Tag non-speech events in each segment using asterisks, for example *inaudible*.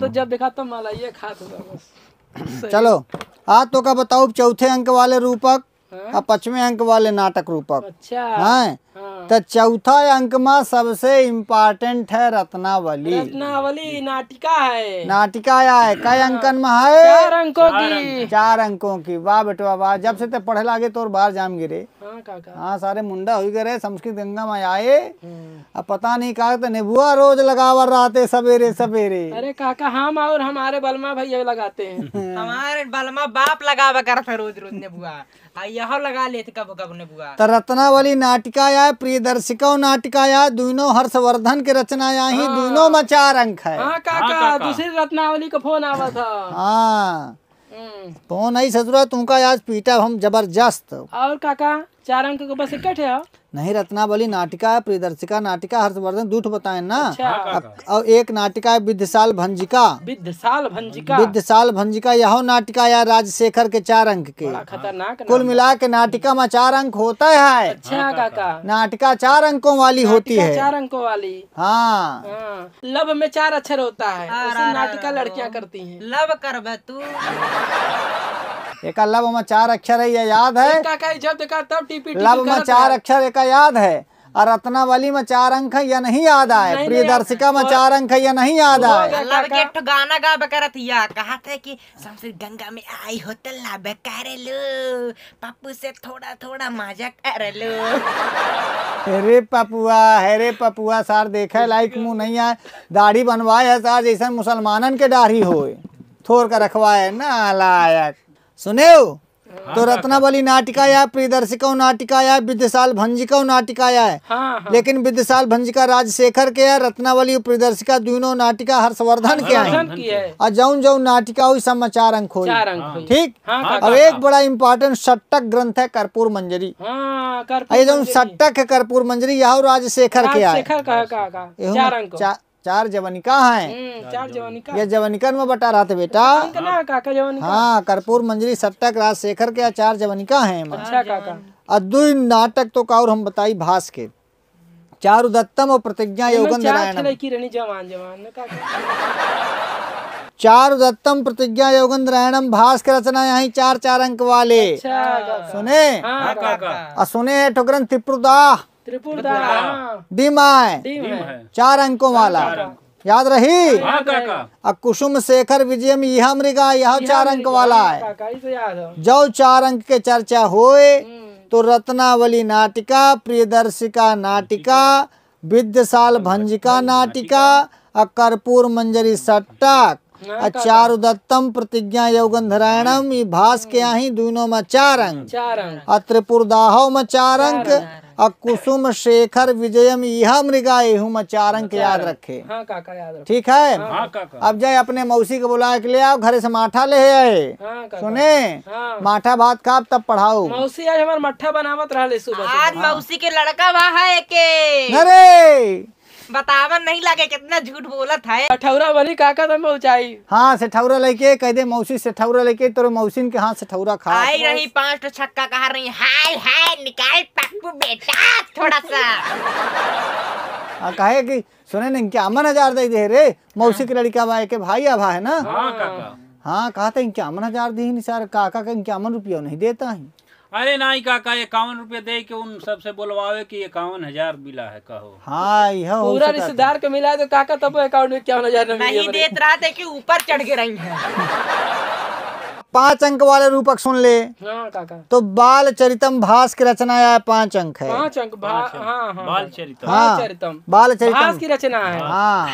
तो जब देखा तो तो मलाइए खा बस *clears throat* चलो हाँ तो का बताओ चौथे अंक वाले रूपक और हाँ? पचवे अंक वाले नाटक रूपक अच्छा हाँ।, हाँ। तो चौथा अंक में सबसे इम्पोर्टेंट है रत्नावली रत्नावली नाटिका है नाटिका है कई हाँ। अंकन में है चार अंकों की चार अंकों की वाह बेटवा वाह जब से ते पढ़े लागे तो बाहर जाम गिरे हाँ, हाँ सारे मुंडा हुई गए संस्कृत गंगा में आए हाँ। अब पता नहीं कहा तो निबुआ रोज लगावर रहते सवेरे सवेरे अरे काका हम और हमारे बलमा भैया लगाते हैं *laughs* हमारे बलमा बाप लगावा करते रोज रोज निबुआ यहाँ लगा लेते कब कब नेबुआ तो रत्नावली नाटिका आए प्रिय दर्शिको नाटिकाया दुनो हर्षवर्धन के रचनाया ही हाँ। दुनो में चार अंक है काका, हाँ, हाँ, दूसरी रत्नावली का फोन आवा था हाँ हम्म। फोन आई ससुरा तुमका आज पीटा हम जबरदस्त और काका चार अंक के बस इकट्ठे हो नहीं रत्नावली नाटिका है प्रियदर्शिका नाटिका हर्षवर्धन दूठ बताए ना अच्छा। और हाँ, हाँ, हाँ। एक नाटिका है विद्यशाल भंजिका विद्यशाल भंजिका विद्यशाल भंजिका यह नाटिका या राजशेखर के चार अंक के खतरनाक कुल मिला के नाटिका में चार अंक होता है अच्छा काका नाटिका चार अंकों वाली होती है चार अंकों वाली हाँ लव में चार अक्षर होता है नाटिका लड़कियाँ करती है लव कर एक लब में चार अक्षर है ये याद है लब में चार अक्षर एक याद है और रत्नावली में चार अंक है या नहीं याद आए दर्शिका में चार अंक है या नहीं याद आए गाना गा बकर कहा था कि समसे गंगा में आई तो ना कर लो पप्पू से थोड़ा थोड़ा मजा कर लो अरे पपुआ हेरे पपुआ सार देखे लाइक मुंह नहीं आए दाढ़ी बनवाए है सार जैसे मुसलमानन के दाढ़ी हो थोड़ कर रखवाए ना लायक सुने हो हाँ, तो हाँ, रत्नावली हाँ। नाटिकाया प्रियदर्शिका या विद्यशाल भंजिका नाटिका है हाँ, हाँ। लेकिन विद्यशाल भंजिका राजशेखर के है रत्नावली प्रियदर्शिका दोनों नाटिका हर्षवर्धन के है और जौन जौन नाटिका हुई सब चार अंक हो ठीक अब एक बड़ा इम्पोर्टेंट सट्टक ग्रंथ है कर्पूर मंजरी सट्टक है कर्पूर मंजरी यह राजशेखर के आए चार चार जवनिका है हम्म, चार जवनिका ये जवनिकन में बटा रहा था बेटा हाँ कर्पूर मंजरी राज राजशेखर के चार जवनिका है अच्छा और हाँ, नाटक तो का और हम बताई भास के चारु दत्तम और प्रतिज्ञा योगन नारायण चारु दत्तम प्रतिज्ञा योगन नारायणम भास के रचना यहाँ चार चार अंक वाले अच्छा, सुने और हाँ, हाँ, सुने ठोकरन त्रिपुरदाह डी माय मतलब चार अंकों वाला हाँ, याद रही अब कुसुम शेखर विजय यह मृगा यह चार अंक वाला है जो चार अंक के चर्चा होए हम्म। तो रत्नावली नाटिका प्रियदर्शिका नाटिका विद्यशाल भंजिका नाटिका और कर्पूर मंजरी सट्टा अचारु हाँ, दत्तम प्रतिज्ञा यौगंधरायणम ये भाष के आही दोनों में चार अंक अत्रिपुर दाहो में चार अंक और कुसुम शेखर विजयम यह मृगा एहू में चार अंक याद रखे हाँ, काका याद ठीक है हाँ।, हाँ, काका। अब जाए अपने मौसी को बुला के ले आओ घरे से माठा ले आए हाँ, सुने हाँ। माठा भात खाब तब पढ़ाओ मौसी आज हमारे मठा बनावत रहा सुबह आज हाँ। मौसी के लड़का वहाँ है के अरे बतावन नहीं लगे कितना झूठ बोलत है ठौरा बनी काका तो पहुँचाई हाँ से ठौरा लेके कह दे मौसी से ठौरा लेके तो मौसी के हाथ से ठौरा खा आई रही पांच तो छक्का कह रही हाय हाय निकाल पप्पू बेटा थोड़ा सा आ कहे कि सुने नहीं इक्यावन हजार दे दे रे मौसी की लड़का भाई के भाई आभा है ना हाँ, हाँ कहा था इक्यावन हजार दी निशार काका का इक्यावन रुपया नहीं देता है अरे नहीं काका इक्यावन रुपया दे के उन सबसे बोलवावे की इक्यावन हजार मिला है कहो हाँ पूरा रिश्तेदार को मिला तो काका तब अकाउंट तो में इक्यावन हजार नहीं देते रहा थे ऊपर चढ़ के रही है *laughs* पांच अंक वाले रूपक सुन ले हाँ, काका तो बाल चरितम भास की रचना है पांच अंक है पांच अंक हाँ, हाँ, बाल चरितम हाँ, बाल चरितम की रचना है हाँ,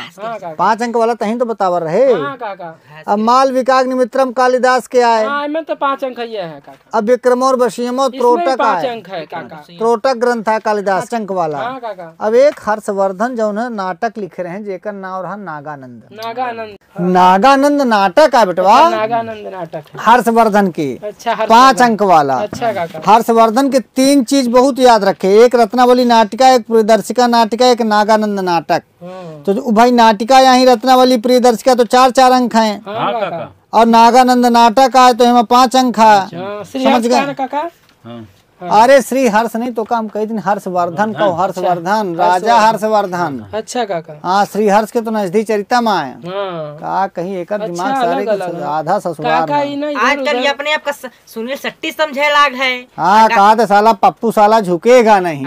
पांच अंक वाला तही तो बतावर रहे अब माल विकाग निमित्रम कालिदास के आए तो पांच अंक है अब विक्रम और वसीम त्रोटक आए त्रोटक ग्रंथ है कालिदास अच्छा। अंक वाला अब एक हर्षवर्धन जो उन्हें नाटक लिख रहे हैं जेकर नाम रहा नागानंद नागानंद नागानंद नाटक है बेटवा नागानंद नाटक हर्षवर्धन की अच्छा पांच अंक वाला अच्छा हर्षवर्धन के तीन चीज बहुत याद रखे एक रत्नावली नाटिका एक प्रियदर्शिका नाटिका एक नागानंद नाटक हाँ। तो भाई नाटिका यहाँ रत्नावली प्रियदर्शिका तो चार चार अंक है हाँ, हाँ, और नागानंद नाटक आए तो हमें पांच अंक है अच्छा, समझ गए हाँ। अरे श्री हर्ष नहीं तो काम कई दिन हर्षवर्धन को हर्षवर्धन अच्छा। राजा हर्षवर्धन अच्छा काका हाँ श्री हर्ष के तो नजदीक चरिता माए हाँ। का कहीं एक अच्छा, दिमाग सारे आधा ससुराल आजकल ये अपने आपका सुनील शेट्टी समझे लाग है हाँ कहा था साला पप्पू साला झुकेगा नहीं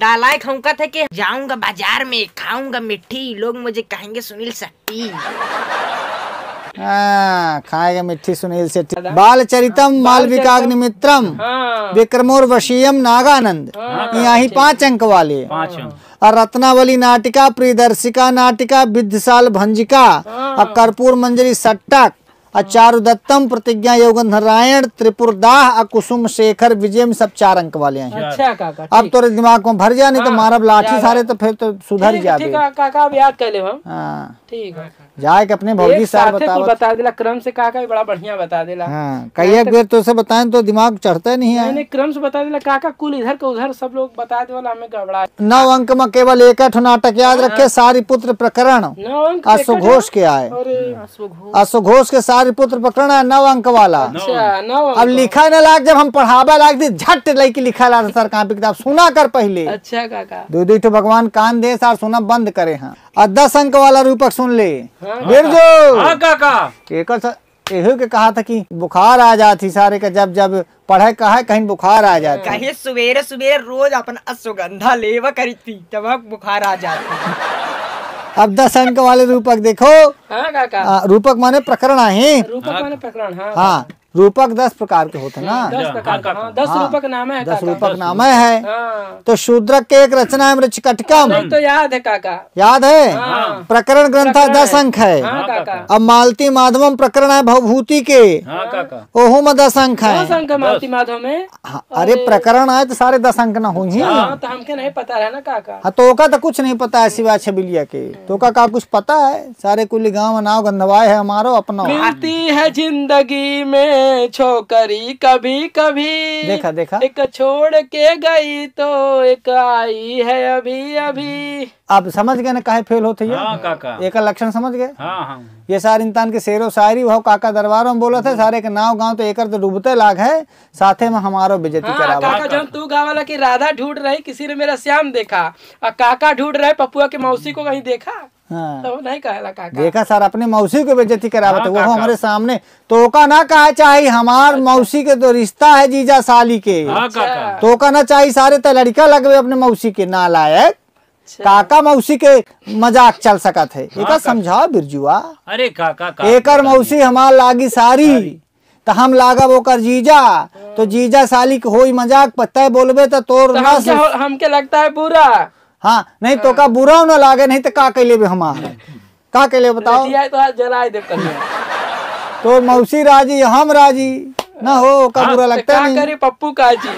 डालाय खाऊंगा था कि जाऊंगा बाजार में खाऊंगा मिट्टी लोग मुझे कहेंगे सुनील शेट्टी खाएगा मिट्टी सुनील से बाल चरितम हाँ, माल विकाग मित्रम हाँ। विक्रमोर वशीयम नागानंद हाँ। यहाँ पांच अंक वाले और रत्नावली नाटिका प्रियदर्शिका नाटिका विद्यशाल भंजिका और कर्पूर मंजरी सट्टक दत्तम प्रतिज्ञा योग नारायण त्रिपुरदाह कुसुम शेखर विजय में सब चार अंक वाले हैं अच्छा काका अब तो दिमाग में भर जाने तो हाँ, मारब लाठी सारे तो फिर तो सुधर जाते काका याद कर ले हम हाँ। ठीक है जाए के अपने भौजी साहब बता बता देला क्रम से काका भी बड़ा बढ़िया बता देला हाँ, कई एक बेर तो, तो बताए तो दिमाग चढ़ता नहीं है नहीं, क्रम से बता देला काका कुल इधर का उधर सब लोग बता दे वाला हमें गड़बड़ा नौ अंक में केवल एक नाटक याद हाँ। रखे सारी पुत्र प्रकरण अशुघोष के आए अशुघोष के सारे पुत्र प्रकरण है नौ अंक वाला अच्छा, अब लिखा न लाग जब हम पढ़ावा लाग दी झट लेके लिखा ला सर कॉपी किताब सुना कर पहले अच्छा काका दो दो तो भगवान कान दे सार सुना बंद करे हाँ और दस अंक वाला रूपक सुन ले गिर हाँ, काका हाँ, एक एहू के कहा था कि बुखार आ जाती सारे का जब जब पढ़े कहा कहीं बुखार आ जाती कहीं सवेरे सवेरे रोज अपन असुगंधा लेवा करी थी तब बुखार आ जाती अब दस अंक वाले रूपक देखो हाँ आ, रूपक माने प्रकरण आहे रूपक माने प्रकरण हा हाँ, हाँ। रूपक दस प्रकार के होते ना हाँ, दस हाँ, प्रकार का हाँ, दस रूपक नाम है दस रूपक नाम है तो शूद्रक के एक रचना है कटकम तो याद है काका याद है प्रकरण ग्रंथ दस अंक है अब मालती माधवम प्रकरण है भवभूति के ओहो में दस अंक है मालती माधव में अरे प्रकरण आए तो सारे दस अंक ना होंगे तो हमके नहीं पता है ना काका तो का तो कुछ नहीं पता है सिवा छबिलिया के तो का, कुछ पता है सारे कुल गाँव नाव गंधवाए है हमारो अपना है जिंदगी में छोकरी कभी कभी देखा देखा एक छोड़ के गई तो एक आई है अभी अभी आप समझ गए ना कहे फेल होते हाँ, एक लक्षण समझ गए हाँ, हाँ। ये सारे इंसान के शेरों शायरी वो काका दरबारों में बोला थे सारे के नाव गांव तो एक तो डूबते लाग है साथे में हमारो बेजती हाँ, काका, काका जब तू वाला की राधा ढूंढ रही किसी ने मेरा श्याम देखा और काका ढूंढ रहे पपुआ के मौसी को कहीं देखा हाँ। तो देखा सर अपने मौसी को बेजती करा हाँ वो हमारे सामने तो का ना कहा चाहे हमार अच्छा। मौसी के तो रिश्ता है जीजा साली के तो हाँ का अच्छा। ना चाहे सारे तो लड़का लगवे अपने मौसी के ना लायक अच्छा। काका मौसी के मजाक चल सका है एक समझाओ बिरजुआ अरे काका एकर मौसी हमार लागी सारी तो हम लागब ओकर जीजा तो जीजा साली के तो हो मजाक पता है बोलबे तो तोर हमके लगता है पूरा हाँ नहीं तो का बुरा न लागे नहीं तो का कैले भी रहे का कैले बताओ तो जलाए दे तो मौसी राजी हम राजी ना हो का हाँ, बुरा तो लगता है नहीं पप्पू काजी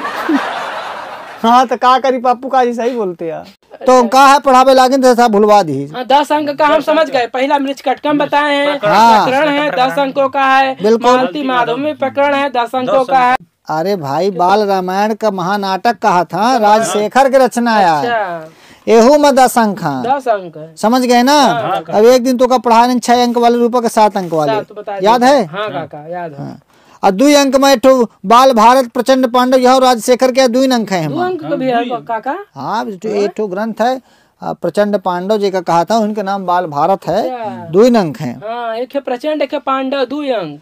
हाँ तो का करी पप्पू काजी सही बोलते यार तो का अच्छा। है पढ़ावे लागे तो साहब भूलवा दी हाँ, दस अंक का हम समझ गए पहला मृत कटकम बताए हैं हाँ। प्रकरण है दस अंकों का है बिल्कुल माधवी प्रकरण है दस अंकों का है अरे भाई बाल रामायण का महानाटक कहा था राजशेखर की रचना यार अच्छा। एहू में दस अंक है समझ गए ना हाँ, हाँ, हाँ। अब एक दिन तो का पढ़ाने छह अंक वाले रूपये के सात अंक वाले तो याद है और दुई अंक में एक बाल भारत प्रचंड पांडव यह राजशेखर के दुई अंक है हाँ एक ग्रंथ है प्रचंड पांडव जी का कहा था उनके नाम बाल भारत है अच्छा। दुई अंक है प्रचंड पांडव दुई अंक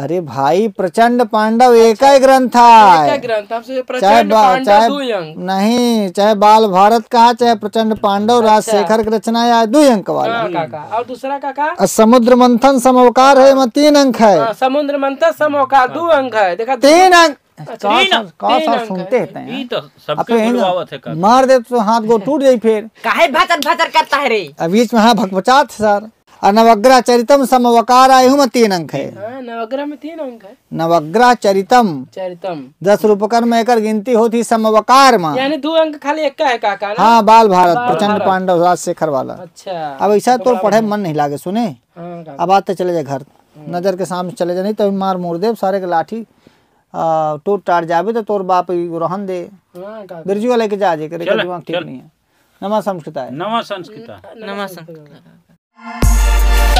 अरे भाई प्रचंड पांडव एक ही ग्रंथ है चाहे चाहे नहीं चाहे बाल भारत का चाहे प्रचंड पांडव अच्छा। राजशेखर की रचना या दो अंक वाला हाँ, और दूसरा का समुद्र मंथन समवकार है तीन अंक है हाँ, समुद्र मंथन समवकार दो अंक है देखा तीन अंक अच्छा, सुनते हैं तो मार दे तो हाथ गो टूट गई फिर करता है रे बीच में हाँ भगवचात सर और नवग्रह चरितम समवकार आयु तीन अंक है हाँ, नवग्रह में तीन अंक है नवग्रह चरितम चरितम दस रूपकर में एक गिनती होती समवकार में यानी दो अंक खाली एक का है काका हाँ बाल भारत प्रचंड पांडव राज शेखर वाला अच्छा अब ऐसा तो पढ़े मन नहीं लागे सुने हाँ, अब आते चले जाए घर हाँ। नजर के सामने चले जाए नहीं तो मार मोर देव सारे के लाठी टूट टाट जाबे तो तोर बाप रोहन दे बिरजुआ लेके जा जे करे दिमाग ठीक नहीं है संस्कृत है नमः संस्कृत नमः संस्कृत